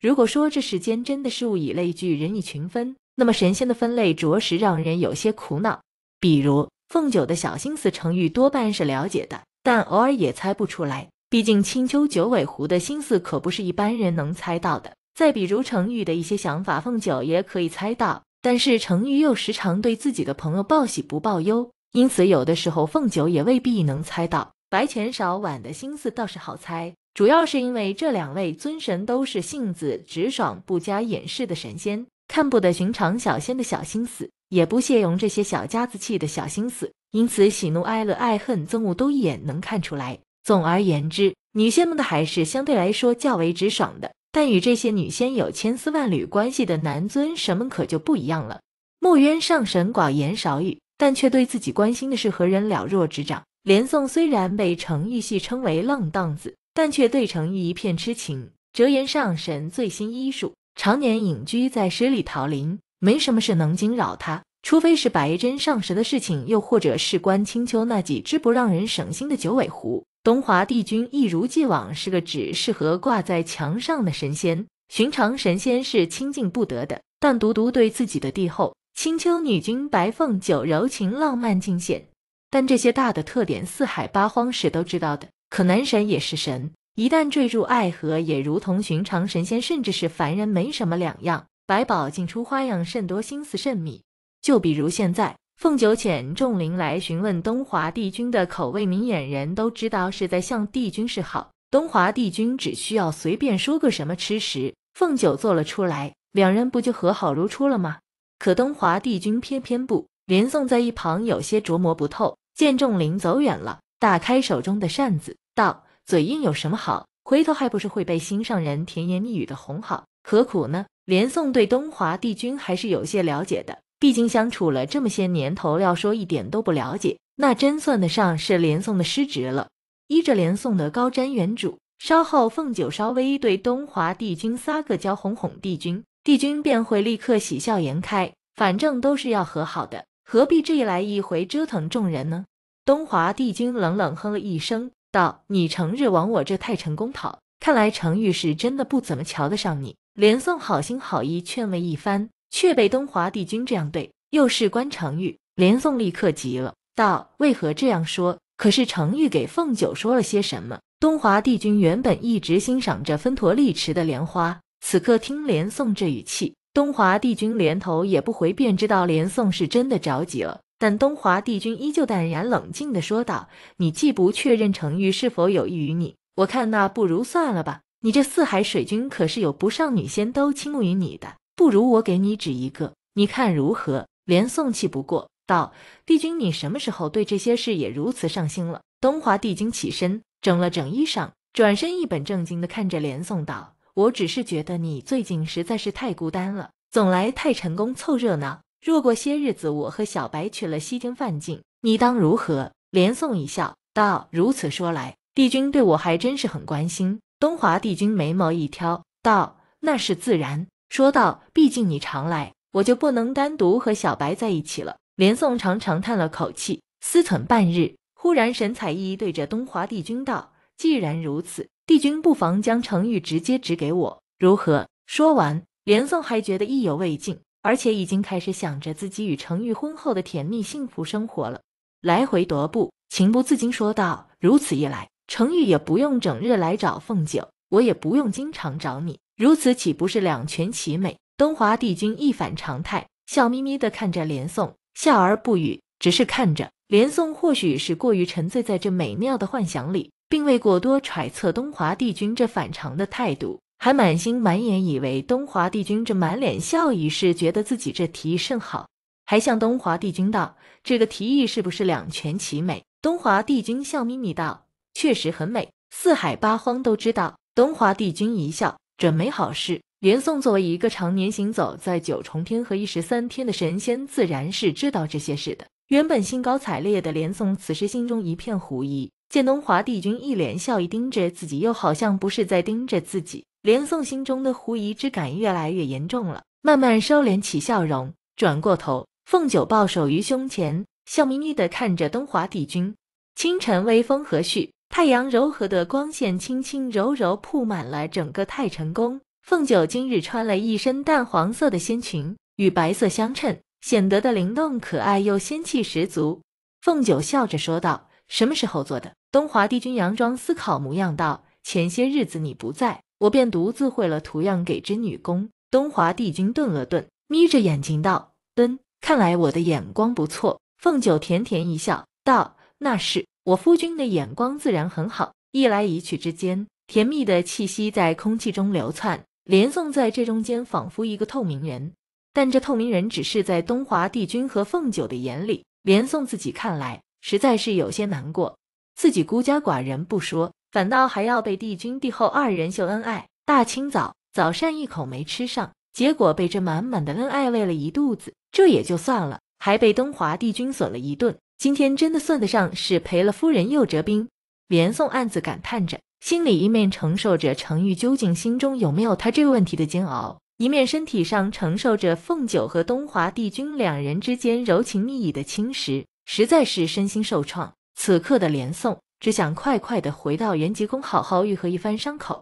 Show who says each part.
Speaker 1: 如果说这世间真的是物以类聚，人以群分，那么神仙的分类着实让人有些苦恼。比如凤九的小心思，成玉多半是了解的，但偶尔也猜不出来。毕竟青丘九尾狐的心思可不是一般人能猜到的。再比如成玉的一些想法，凤九也可以猜到，但是成玉又时常对自己的朋友报喜不报忧，因此有的时候凤九也未必能猜到。白浅少晚的心思倒是好猜。主要是因为这两位尊神都是性子直爽、不加掩饰的神仙，看不得寻常小仙的小心思，也不屑用这些小家子气的小心思，因此喜怒哀乐、爱恨憎恶都一眼能看出来。总而言之，女仙们的还是相对来说较为直爽的，但与这些女仙有千丝万缕关系的男尊神们可就不一样了。墨渊上神寡言少语，但却对自己关心的事和人了若指掌。连宋虽然被程玉戏称为浪荡子。但却对成玉一片痴情。折颜上神最新医术，常年隐居在十里桃林，没什么事能惊扰他，除非是白贞上神的事情，又或者事关青丘那几只不让人省心的九尾狐。东华帝君一如既往是个只适合挂在墙上的神仙，寻常神仙是亲近不得的，但独独对自己的帝后青丘女君白凤九柔情浪漫尽显。但这些大的特点，四海八荒是都知道的。可男神也是神，一旦坠入爱河，也如同寻常神仙，甚至是凡人没什么两样。白宝竟出花样甚多，心思甚密。就比如现在，凤九遣众灵来询问东华帝君的口味，明眼人都知道是在向帝君示好。东华帝君只需要随便说个什么吃食，凤九做了出来，两人不就和好如初了吗？可东华帝君偏偏不，连宋在一旁有些琢磨不透，见仲灵走远了。打开手中的扇子，道：“嘴硬有什么好？回头还不是会被心上人甜言蜜语的哄好，何苦呢？”连宋对东华帝君还是有些了解的，毕竟相处了这么些年头，要说一点都不了解，那真算得上是连宋的失职了。依着连宋的高瞻远瞩，稍后凤九稍微对东华帝君撒个娇，哄哄帝君，帝君便会立刻喜笑颜开。反正都是要和好的，何必这一来一回折腾众人呢？东华帝君冷冷哼了一声，道：“你成日往我这太晨宫跑，看来程玉是真的不怎么瞧得上你。”连宋好心好意劝慰一番，却被东华帝君这样对，又事关程玉，连宋立刻急了，道：“为何这样说？可是程玉给凤九说了些什么？”东华帝君原本一直欣赏着分陀利池的莲花，此刻听连宋这语气，东华帝君连头也不回，便知道连宋是真的着急了。但东华帝君依旧淡然冷静地说道：“你既不确认成玉是否有益于你，我看那不如算了吧。你这四海水君可是有不少女仙都倾慕于你的，不如我给你指一个，你看如何？”连宋气不过，道：“帝君，你什么时候对这些事也如此上心了？”东华帝君起身，整了整衣裳，转身一本正经地看着连宋道：“我只是觉得你最近实在是太孤单了，总来太晨宫凑热闹。”若过些日子，我和小白去了西京犯境，你当如何？连宋一笑道：“如此说来，帝君对我还真是很关心。”东华帝君眉毛一挑道：“那是自然。”说道：“毕竟你常来，我就不能单独和小白在一起了。”连宋长长叹了口气，思忖半日，忽然神采奕奕对着东华帝君道：“既然如此，帝君不妨将成玉直接指给我，如何？”说完，连宋还觉得意犹未尽。而且已经开始想着自己与程昱婚后的甜蜜幸福生活了，来回踱步，情不自禁说道：“如此一来，程昱也不用整日来找凤九，我也不用经常找你，如此岂不是两全其美？”东华帝君一反常态，笑眯眯的看着连宋，笑而不语，只是看着。连宋或许是过于沉醉在这美妙的幻想里，并未过多揣测东华帝君这反常的态度。还满心满眼以为东华帝君这满脸笑意是觉得自己这提议甚好，还向东华帝君道：“这个提议是不是两全其美？”东华帝君笑眯眯道：“确实很美，四海八荒都知道。”东华帝君一笑，准没好事。连宋作为一个常年行走在九重天和一十三天的神仙，自然是知道这些事的。原本兴高采烈的连宋，此时心中一片狐疑，见东华帝君一脸笑意盯着自己，又好像不是在盯着自己。连宋心中的狐疑之感越来越严重了，慢慢收敛起笑容，转过头，凤九抱手于胸前，笑眯眯地看着东华帝君。清晨微风和煦，太阳柔和的光线轻轻柔柔铺满了整个太晨宫。凤九今日穿了一身淡黄色的仙裙，与白色相衬，显得的灵动可爱又仙气十足。凤九笑着说道：“什么时候做的？”东华帝君佯装思考模样道：“前些日子你不在。”我便独自绘了图样给织女工。东华帝君顿了顿，眯着眼睛道：“嗯，看来我的眼光不错。”凤九甜甜一笑，道：“那是我夫君的眼光自然很好。”一来一去之间，甜蜜的气息在空气中流窜。连宋在这中间仿佛一个透明人，但这透明人只是在东华帝君和凤九的眼里，连宋自己看来实在是有些难过，自己孤家寡人不说。反倒还要被帝君、帝后二人秀恩爱，大清早早膳一口没吃上，结果被这满满的恩爱喂了一肚子，这也就算了，还被东华帝君损了一顿。今天真的算得上是赔了夫人又折兵。连宋暗自感叹着，心里一面承受着程昱究竟心中有没有他这个问题的煎熬，一面身体上承受着凤九和东华帝君两人之间柔情蜜意的侵蚀，实在是身心受创。此刻的连宋。只想快快的回到延吉宫，好好愈合一番伤口。